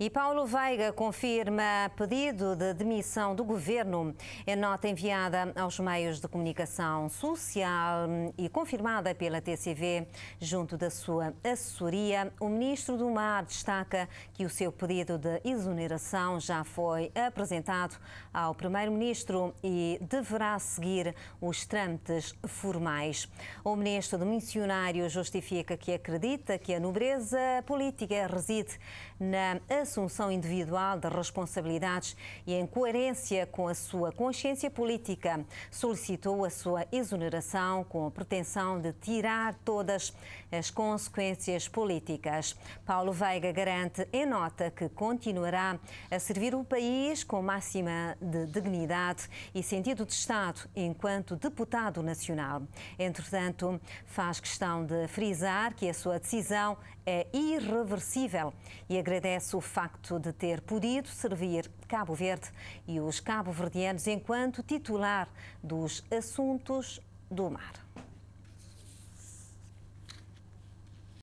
E Paulo Veiga confirma pedido de demissão do governo. Em é nota enviada aos meios de comunicação social hum, e confirmada pela TCV, junto da sua assessoria, o ministro do Mar destaca que o seu pedido de exoneração já foi apresentado ao primeiro-ministro e deverá seguir os trâmites formais. O ministro do Missionário justifica que acredita que a nobreza política reside na assunção individual de responsabilidades e em coerência com a sua consciência política, solicitou a sua exoneração com a pretensão de tirar todas as consequências políticas. Paulo Veiga garante em nota que continuará a servir o país com máxima de dignidade e sentido de Estado enquanto deputado nacional. Entretanto, faz questão de frisar que a sua decisão é irreversível e agradece o facto de ter podido servir Cabo Verde e os cabo-verdianos enquanto titular dos assuntos do mar.